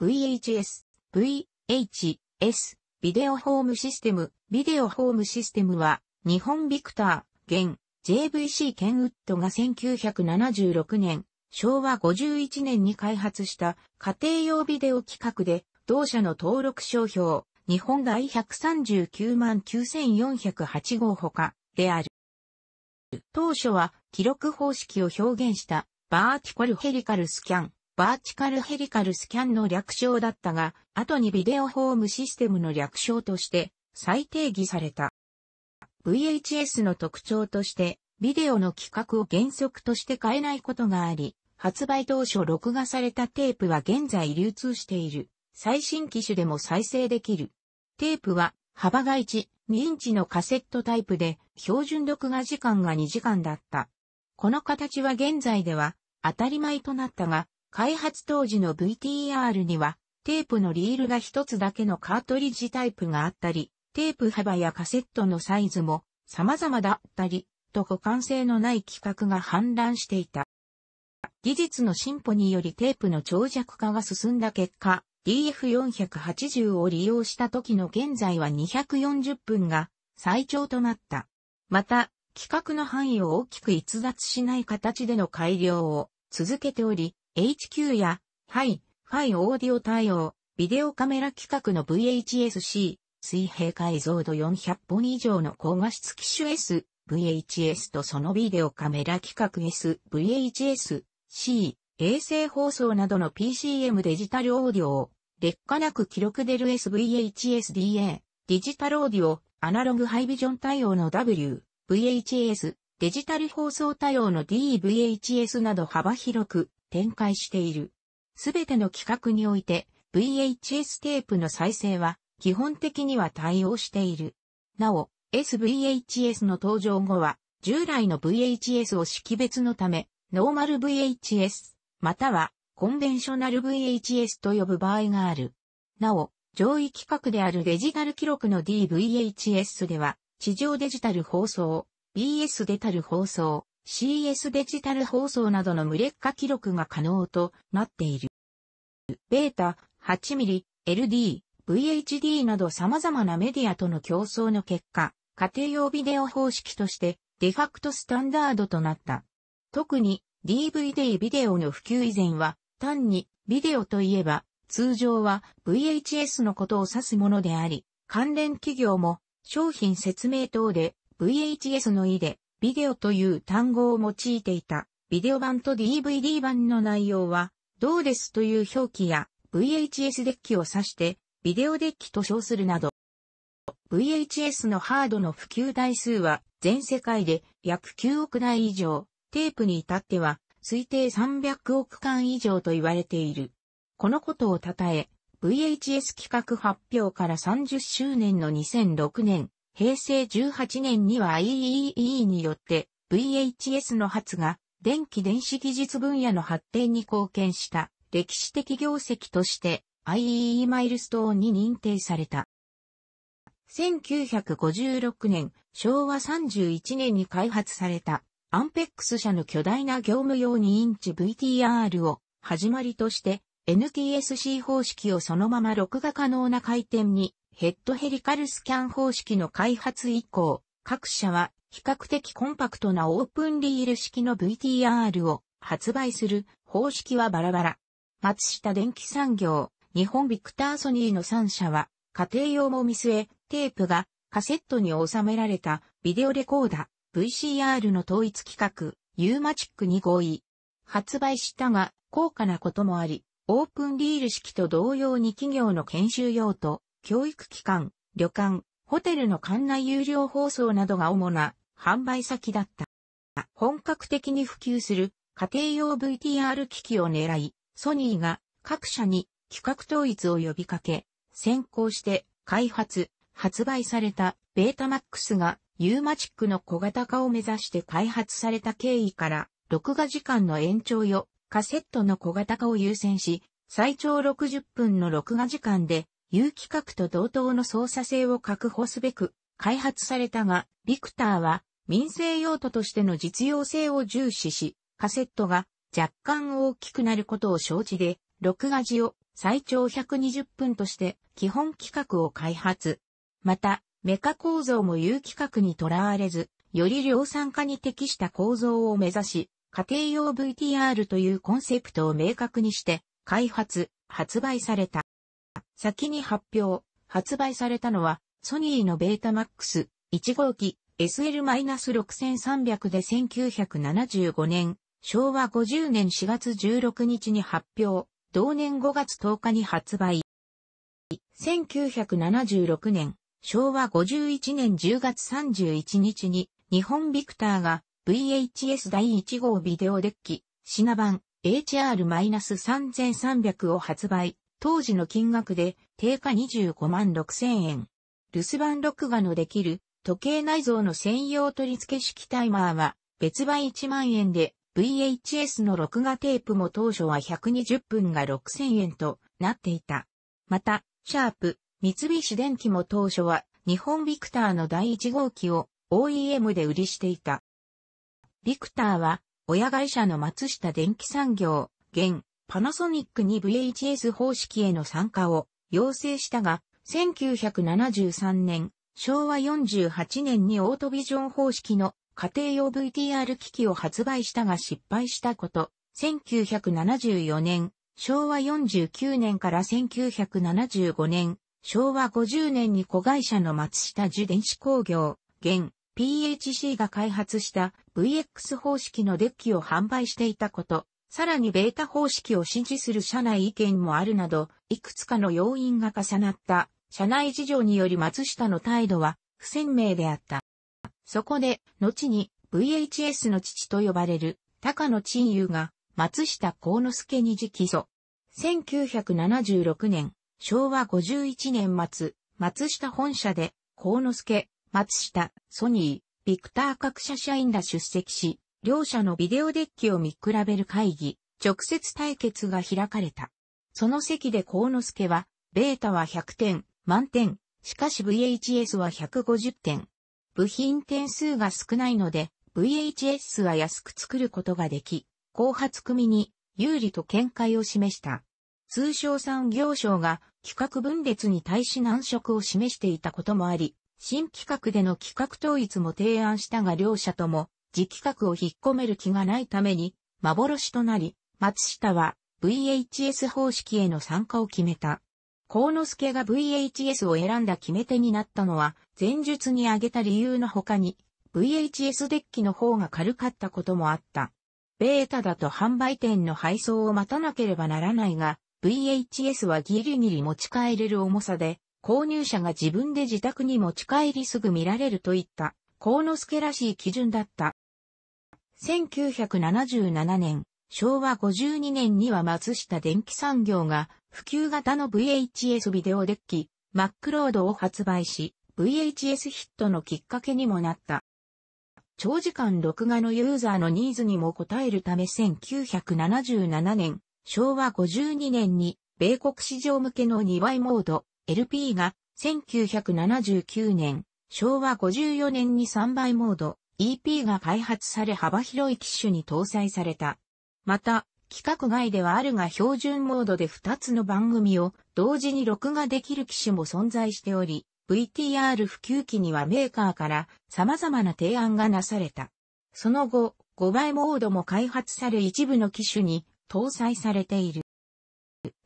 VHS、VHS、ビデオホームシステム、ビデオホームシステムは、日本ビクター、現、JVC ケンウッドが1976年、昭和51年に開発した家庭用ビデオ企画で、同社の登録商標、日本外139万9408号ほか、である。当初は記録方式を表現したバーティコルヘリカルスキャンバーチカルヘリカルスキャンの略称だったが、後にビデオホームシステムの略称として再定義された。VHS の特徴として、ビデオの規格を原則として変えないことがあり、発売当初録画されたテープは現在流通している。最新機種でも再生できる。テープは幅が1、2インチのカセットタイプで標準録画時間が2時間だった。この形は現在では当たり前となったが、開発当時の VTR には、テープのリールが一つだけのカートリッジタイプがあったり、テープ幅やカセットのサイズも様々だったり、と互換性のない規格が氾濫していた。技術の進歩によりテープの長尺化が進んだ結果、DF480 を利用した時の現在は240分が最長となった。また、規格の範囲を大きく逸脱しない形での改良を続けており、HQ や、ハイ、ファイオーディオ対応、ビデオカメラ規格の VHSC、水平解像度400本以上の高画質機種 S、VHS とそのビデオカメラ規格 S、VHS、C、衛星放送などの PCM デジタルオーディオを、劣化なく記録出る SVHSDA、デジタルオーディオ、アナログハイビジョン対応の W、VHS、デジタル放送対応の DVHS など幅広く展開している。すべての企画において VHS テープの再生は基本的には対応している。なお、SVHS の登場後は従来の VHS を識別のため、ノーマル VHS、またはコンベンショナル VHS と呼ぶ場合がある。なお、上位規格であるデジタル記録の DVHS では、地上デジタル放送、BS デタル放送、CS デジタル放送などの無劣化記録が可能となっている。ベータ、8mm、LD、VHD など様々なメディアとの競争の結果、家庭用ビデオ方式としてデファクトスタンダードとなった。特に DVD ビデオの普及以前は単にビデオといえば通常は VHS のことを指すものであり、関連企業も商品説明等で VHS の意でビデオという単語を用いていた。ビデオ版と DVD 版の内容は、どうですという表記や VHS デッキを指して、ビデオデッキと称するなど、VHS のハードの普及台数は全世界で約9億台以上、テープに至っては推定300億間以上と言われている。このことを称え、VHS 企画発表から30周年の2006年、平成18年には IEEE によって VHS の発が電気電子技術分野の発展に貢献した歴史的業績として IEEE マイルストーンに認定された。1956年、昭和31年に開発されたアンペックス社の巨大な業務用2インチ VTR を始まりとして NTSC 方式をそのまま録画可能な回転にヘッドヘリカルスキャン方式の開発以降、各社は比較的コンパクトなオープンリール式の VTR を発売する方式はバラバラ。松下電気産業、日本ビクターソニーの3社は、家庭用も見据え、テープがカセットに収められたビデオレコーダー、VCR の統一規格、ユーマチックに合意。発売したが、高価なこともあり、オープンリール式と同様に企業の研修用と教育機関、旅館、ホテルの館内有料放送などが主な販売先だった。本格的に普及する家庭用 VTR 機器を狙い、ソニーが各社に企画統一を呼びかけ、先行して開発、発売されたベータマックスがユーマチックの小型化を目指して開発された経緯から、録画時間の延長よ、カセットの小型化を優先し、最長60分の録画時間で有機核と同等の操作性を確保すべく開発されたが、ビクターは民生用途としての実用性を重視し、カセットが若干大きくなることを承知で、録画時を最長120分として基本規格を開発。また、メカ構造も有機核にとらわれず、より量産化に適した構造を目指し、家庭用 VTR というコンセプトを明確にして、開発、発売された。先に発表、発売されたのは、ソニーのベータマックス1号機 SL-6300 で1975年、昭和50年4月16日に発表、同年5月10日に発売。1976年、昭和51年10月31日に、日本ビクターが VHS 第1号ビデオデッキ、品番 HR-3300 を発売。当時の金額で定価25万6千円。留守番録画のできる時計内蔵の専用取り付け式タイマーは別売1万円で VHS の録画テープも当初は120分が6千円となっていた。また、シャープ、三菱電機も当初は日本ビクターの第1号機を OEM で売りしていた。ビクターは親会社の松下電機産業、現パナソニックに VHS 方式への参加を要請したが、1973年、昭和48年にオートビジョン方式の家庭用 VTR 機器を発売したが失敗したこと、1974年、昭和49年から1975年、昭和50年に子会社の松下樹電子工業、現 PHC が開発した VX 方式のデッキを販売していたこと、さらにベータ方式を支持する社内意見もあるなど、いくつかの要因が重なった社内事情により松下の態度は不鮮明であった。そこで、後に VHS の父と呼ばれる高野陳友が松下幸之助に直訴。1976年、昭和51年末、松下本社で、幸之助、松下、ソニー、ビクター各社社員ら出席し、両者のビデオデッキを見比べる会議、直接対決が開かれた。その席で幸之助は、ベータは100点、満点、しかし VHS は150点。部品点数が少ないので、VHS は安く作ることができ、後発組に有利と見解を示した。通商産業省が企画分裂に対し難色を示していたこともあり、新企画での企画統一も提案したが両者とも磁気核を引っ込める気がないために、幻となり、松下は VHS 方式への参加を決めた。幸之助が VHS を選んだ決め手になったのは、前述に挙げた理由の他に、VHS デッキの方が軽かったこともあった。ベータだと販売店の配送を待たなければならないが、VHS はギリギリ持ち帰れる重さで、購入者が自分で自宅に持ち帰りすぐ見られるといった、幸之助らしい基準だった。1977年、昭和52年には松下電機産業が普及型の VHS ビデオデッキ、マックロードを発売し、VHS ヒットのきっかけにもなった。長時間録画のユーザーのニーズにも応えるため1977年、昭和52年に米国市場向けの2倍モード LP が1979年、昭和54年に3倍モード EP が開発され幅広い機種に搭載された。また、規格外ではあるが標準モードで2つの番組を同時に録画できる機種も存在しており、VTR 普及機にはメーカーから様々な提案がなされた。その後、5倍モードも開発され一部の機種に搭載されている。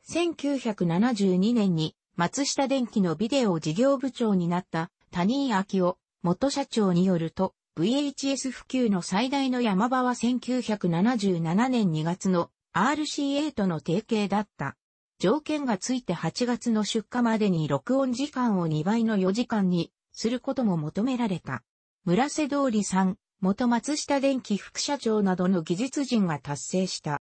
1972年に松下電機のビデオ事業部長になった谷井明夫元社長によると、VHS 普及の最大の山場は1977年2月の RCA との提携だった。条件がついて8月の出荷までに録音時間を2倍の4時間にすることも求められた。村瀬通りさん、元松下電機副社長などの技術陣が達成した。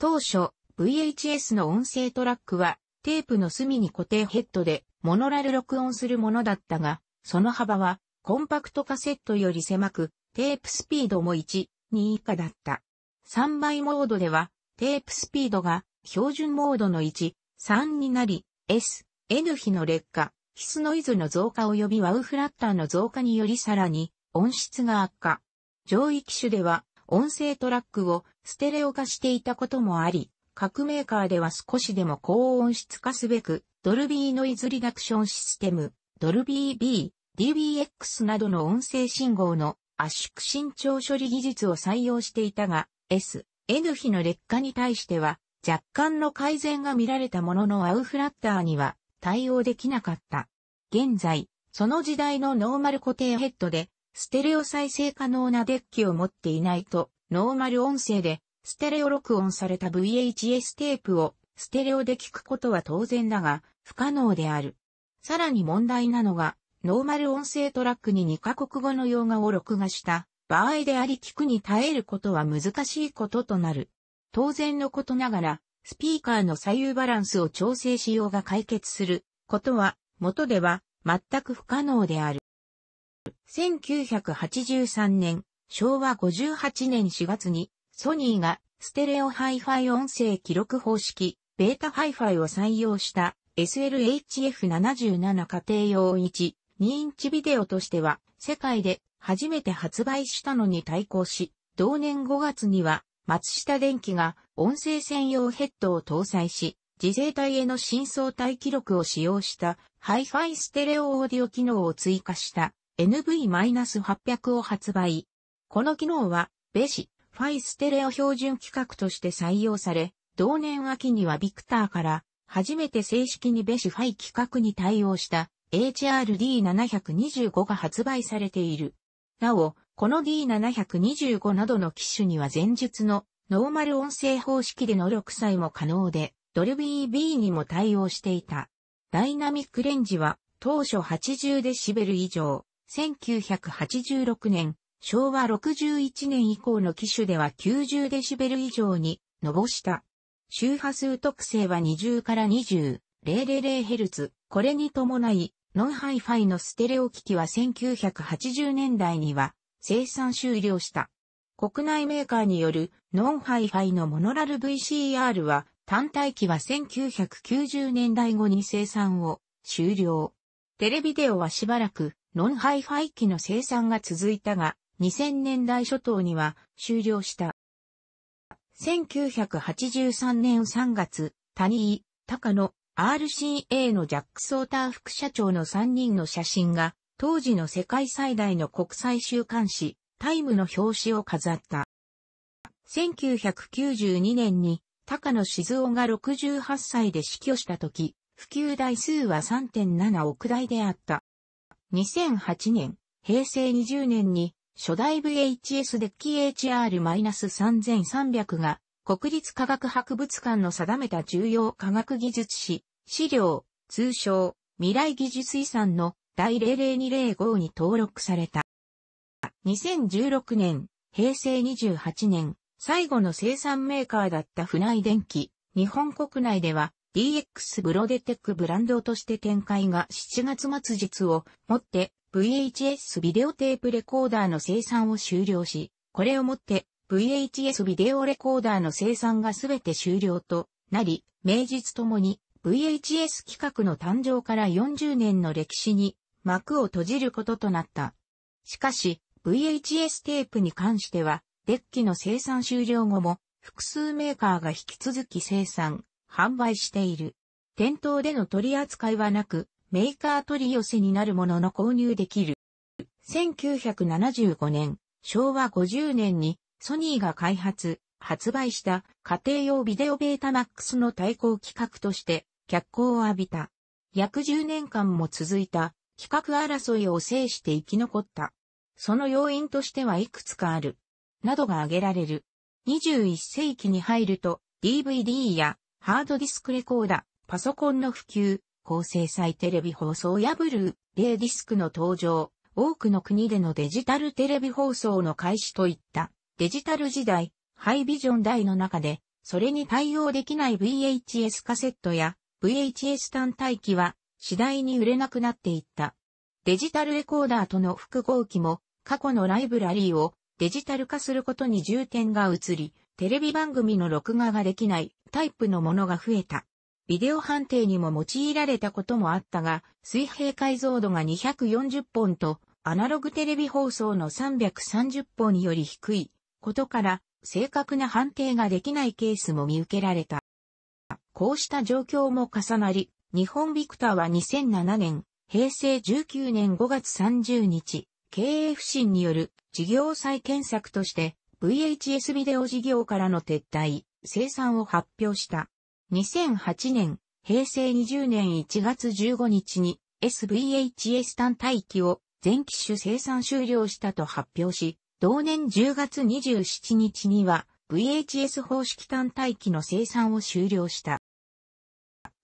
当初、VHS の音声トラックはテープの隅に固定ヘッドでモノラル録音するものだったが、その幅はコンパクトカセットより狭く、テープスピードも1、2以下だった。3倍モードでは、テープスピードが標準モードの1、3になり、S、N 比の劣化、ヒスノイズの増加及びワウフラッターの増加によりさらに音質が悪化。上位機種では音声トラックをステレオ化していたこともあり、各メーカーでは少しでも高音質化すべく、ドルビーノイズリダクションシステム、ドルビー B、DBX などの音声信号の圧縮伸長処理技術を採用していたが、S、N 比の劣化に対しては、若干の改善が見られたもののアウフラッターには対応できなかった。現在、その時代のノーマル固定ヘッドで、ステレオ再生可能なデッキを持っていないと、ノーマル音声で、ステレオ録音された VHS テープを、ステレオで聞くことは当然だが、不可能である。さらに問題なのが、ノーマル音声トラックに2カ国語の用画を録画した場合であり聞くに耐えることは難しいこととなる。当然のことながら、スピーカーの左右バランスを調整しようが解決することは、元では全く不可能である。1983年、昭和58年4月に、ソニーがステレオハイファイ音声記録方式、ベータハイファイを採用した SLHF77 家庭用1 2インチビデオとしては世界で初めて発売したのに対抗し、同年5月には松下電器が音声専用ヘッドを搭載し、自生体への深層体記録を使用したハイファイステレオオーディオ機能を追加した NV-800 を発売。この機能は、ベシ、ファイステレオ標準規格として採用され、同年秋にはビクターから初めて正式にベシファイ規格に対応した HRD725 が発売されている。なお、この D725 などの機種には前述のノーマル音声方式での録歳も可能で、ドルビー B にも対応していた。ダイナミックレンジは当初8 0ベル以上、1986年、昭和61年以降の機種では9 0ベル以上に上した。周波数特性は20から20、0.000Hz。これに伴い、ノンハイファイのステレオ機器は1980年代には生産終了した。国内メーカーによるノンハイファイのモノラル VCR は単体機は1990年代後に生産を終了。テレビデオはしばらくノンハイファイ機の生産が続いたが2000年代初頭には終了した。1983年3月、谷井、高野、RCA のジャック・ソーター副社長の3人の写真が、当時の世界最大の国際週刊誌、タイムの表紙を飾った。1992年に、高野静雄が68歳で死去した時、普及台数は3.7億台であった。2008年、平成20年に、初代 VHS デッキ HR-3300 が、国立科学博物館の定めた重要科学技術誌、資料、通称、未来技術遺産の第002 0 5に登録された。2016年、平成28年、最後の生産メーカーだった船井電機、日本国内では DX ブロデテックブランドとして展開が7月末日をもって VHS ビデオテープレコーダーの生産を終了し、これをもって VHS ビデオレコーダーの生産がすべて終了となり、名実ともに VHS 企画の誕生から40年の歴史に幕を閉じることとなった。しかし、VHS テープに関しては、デッキの生産終了後も、複数メーカーが引き続き生産、販売している。店頭での取り扱いはなく、メーカー取り寄せになるものの購入できる。1975年、昭和50年にソニーが開発、発売した家庭用ビデオベータマックスの対抗企画として脚光を浴びた。約10年間も続いた、企画争いを制して生き残った。その要因としてはいくつかある。などが挙げられる。21世紀に入ると、DVD やハードディスクレコーダ、パソコンの普及、高精細テレビ放送やブルー、レイディスクの登場、多くの国でのデジタルテレビ放送の開始といったデジタル時代、ハイビジョン代の中で、それに対応できない VHS カセットや VHS 単体機は次第に売れなくなっていった。デジタルレコーダーとの複合機も過去のライブラリーをデジタル化することに重点が移り、テレビ番組の録画ができないタイプのものが増えた。ビデオ判定にも用いられたこともあったが、水平解像度が240本と、アナログテレビ放送の330本より低いことから、正確な判定ができないケースも見受けられた。こうした状況も重なり、日本ビクターは2007年、平成19年5月30日、経営不振による事業再建策として VHS ビデオ事業からの撤退、生産を発表した。2008年、平成20年1月15日に SVHS 単体機を全機種生産終了したと発表し、同年10月27日には VHS 方式単体機の生産を終了した。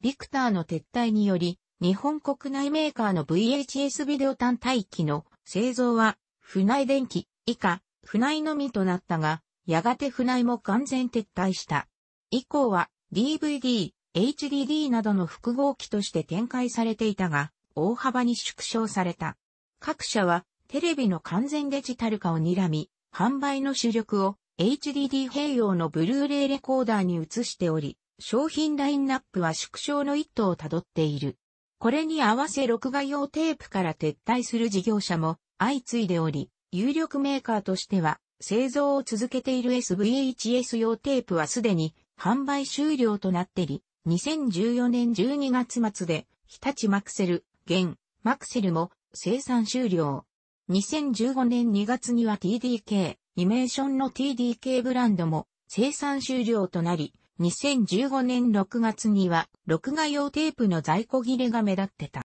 ビクターの撤退により、日本国内メーカーの VHS ビデオ単体機の製造は、船井電機以下、船井のみとなったが、やがて船井も完全撤退した。以降は DVD、HDD などの複合機として展開されていたが、大幅に縮小された。各社はテレビの完全デジタル化を睨み、販売の主力を HDD 併用のブルーレイレコーダーに移しており、商品ラインナップは縮小の一途をたどっている。これに合わせ録画用テープから撤退する事業者も相次いでおり、有力メーカーとしては製造を続けている SVHS 用テープはすでに販売終了となっており、2014年12月末で日立マクセル、現マクセルも生産終了。2015年2月には TDK、イメーションの TDK ブランドも生産終了となり、2015年6月には、録画用テープの在庫切れが目立ってた。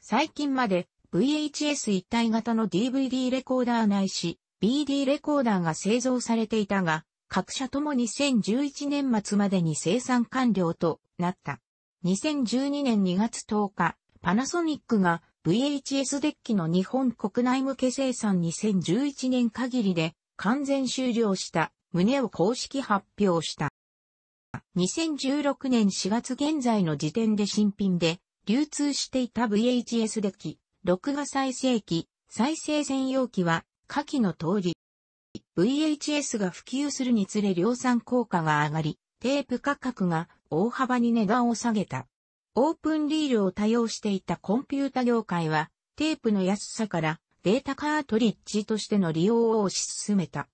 最近まで VHS 一体型の DVD レコーダーないし、BD レコーダーが製造されていたが、各社とも2011年末までに生産完了となった。2012年2月10日、パナソニックが VHS デッキの日本国内向け生産2011年限りで完全終了した旨を公式発表した。2016年4月現在の時点で新品で流通していた VHS デッキ、録画再生機、再生専用機は下記の通り。VHS が普及するにつれ量産効果が上がり、テープ価格が大幅に値段を下げた。オープンリールを多用していたコンピュータ業界は、テープの安さからデータカートリッジとしての利用を推し進めた。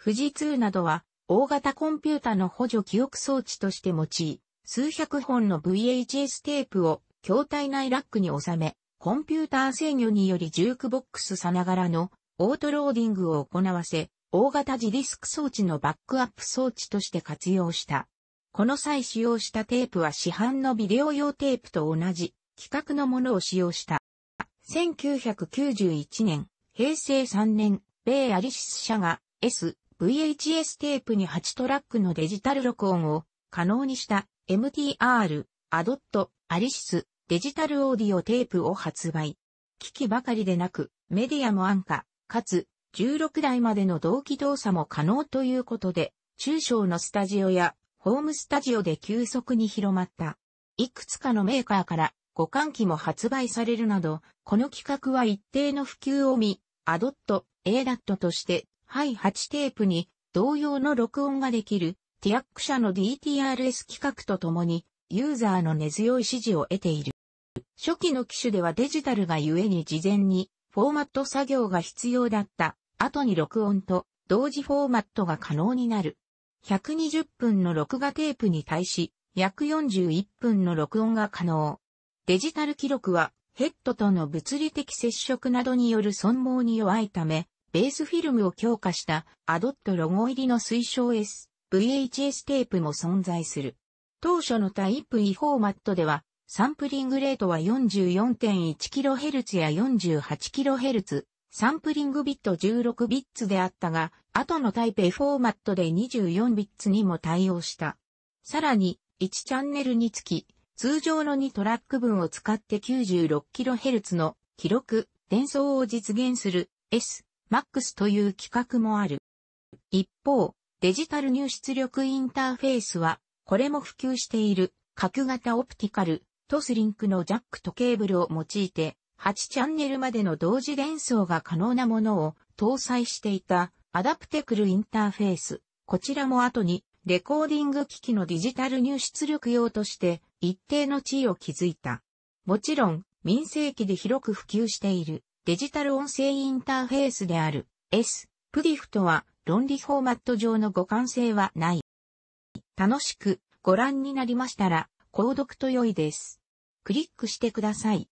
富士通などは大型コンピュータの補助記憶装置として用い、数百本の VHS テープを筐体内ラックに収め、コンピューター制御によりジュークボックスさながらのオートローディングを行わせ、大型自ディスク装置のバックアップ装置として活用した。この際使用したテープは市販のビデオ用テープと同じ規格のものを使用した。1991年、平成3年、米アリシス社が S、VHS テープに8トラックのデジタル録音を可能にした MTR、アドット、アリシス、デジタルオーディオテープを発売。機器ばかりでなく、メディアも安価、かつ、16台までの同期動作も可能ということで、中小のスタジオやホームスタジオで急速に広まった。いくつかのメーカーから互換機も発売されるなど、この企画は一定の普及を見、アドット、A d ットとしてハイ8テープに同様の録音ができる、ティアック社の DTRS 規格とともに、ユーザーの根強い支持を得ている。初期の機種ではデジタルがゆえに事前にフォーマット作業が必要だった後に録音と同時フォーマットが可能になる。120分の録画テープに対し約41分の録音が可能。デジタル記録はヘッドとの物理的接触などによる損耗に弱いためベースフィルムを強化したアドットロゴ入りの推奨 S、VHS テープも存在する。当初のタイプ E フォーマットでは、サンプリングレートは 44.1kHz や 48kHz、サンプリングビット16ビッツであったが、後のタイプ E フォーマットで24ビッツにも対応した。さらに、1チャンネルにつき、通常の2トラック分を使って 96kHz の記録、伝送を実現する S、MAX という規格もある。一方、デジタル入出力インターフェースは、これも普及している、角型オプティカル、トスリンクのジャックとケーブルを用いて、8チャンネルまでの同時連想が可能なものを搭載していたアダプテクルインターフェース。こちらも後にレコーディング機器のデジタル入出力用として一定の地位を築いた。もちろん民生機で広く普及しているデジタル音声インターフェースである S、プディフとは論理フォーマット上の互換性はない。楽しくご覧になりましたら、購読と良いです。クリックしてください。